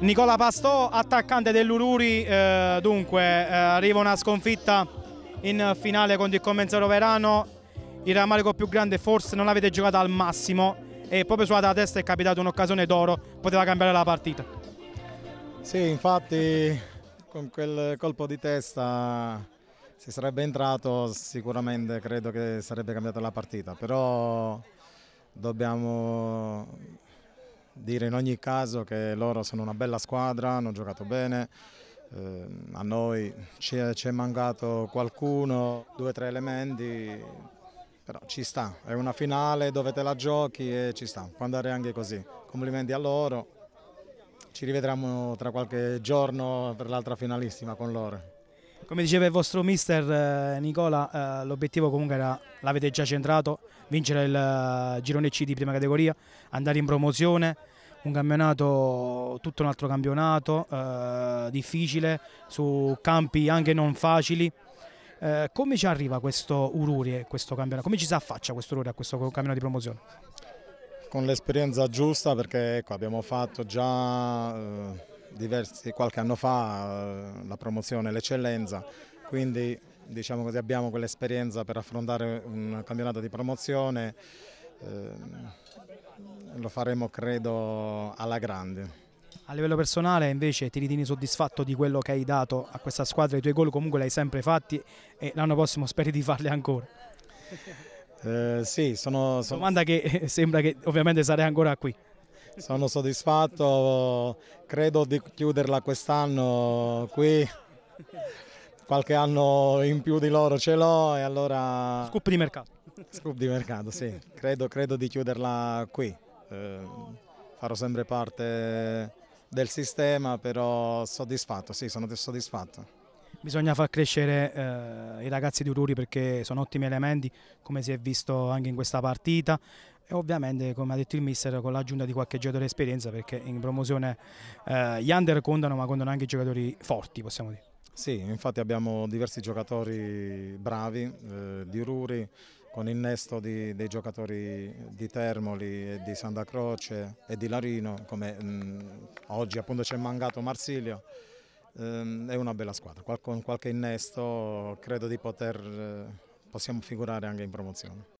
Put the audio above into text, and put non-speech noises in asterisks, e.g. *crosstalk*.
Nicola Pastò, attaccante dell'Ururi, eh, dunque eh, arriva una sconfitta in finale contro il Commensero Verano, il rammarico più grande forse non avete giocato al massimo e proprio sulla testa è capitata un'occasione d'oro, poteva cambiare la partita. Sì, infatti con quel colpo di testa se sarebbe entrato sicuramente credo che sarebbe cambiata la partita, però dobbiamo dire in ogni caso che loro sono una bella squadra, hanno giocato bene, eh, a noi ci è, ci è mancato qualcuno, due o tre elementi, però ci sta, è una finale dove te la giochi e ci sta, può andare anche così. Complimenti a loro, ci rivedremo tra qualche giorno per l'altra finalissima con loro. Come diceva il vostro mister eh, Nicola, eh, l'obiettivo comunque era, l'avete già centrato, vincere il uh, girone C di prima categoria, andare in promozione, un campionato, tutto un altro campionato, eh, difficile, su campi anche non facili. Eh, come ci arriva questo Ururi, questo campionato? Come ci si affaccia questo Ururi a questo campionato di promozione? Con l'esperienza giusta perché ecco, abbiamo fatto già eh, diversi, qualche anno fa eh, la promozione, l'eccellenza, quindi diciamo così, abbiamo quell'esperienza per affrontare un campionato di promozione, eh, lo faremo credo alla grande. A livello personale invece ti ritieni soddisfatto di quello che hai dato a questa squadra, i tuoi gol comunque li hai sempre fatti e l'anno prossimo *laughs* speri di farli ancora. Eh, sì, sono, sono... Domanda che eh, sembra che ovviamente sarei ancora qui. Sono soddisfatto, credo di chiuderla quest'anno qui. Qualche anno in più di loro ce l'ho e allora... Scoop di mercato. Scoop di mercato, sì. Credo, credo di chiuderla qui. Eh, farò sempre parte del sistema, però soddisfatto, sì, sono soddisfatto. Bisogna far crescere eh, i ragazzi di Ururi perché sono ottimi elementi, come si è visto anche in questa partita e ovviamente come ha detto il mister con l'aggiunta di qualche giocatore esperienza perché in promozione eh, gli under contano ma contano anche i giocatori forti possiamo dire. Sì, infatti abbiamo diversi giocatori bravi, eh, di Ruri, con innesto di, dei giocatori di Termoli e di Santa Croce e di Larino, come mh, mm, oggi appunto ci è mancato Marsilio, ehm, è una bella squadra, con qualche innesto credo di poter, eh, possiamo figurare anche in promozione.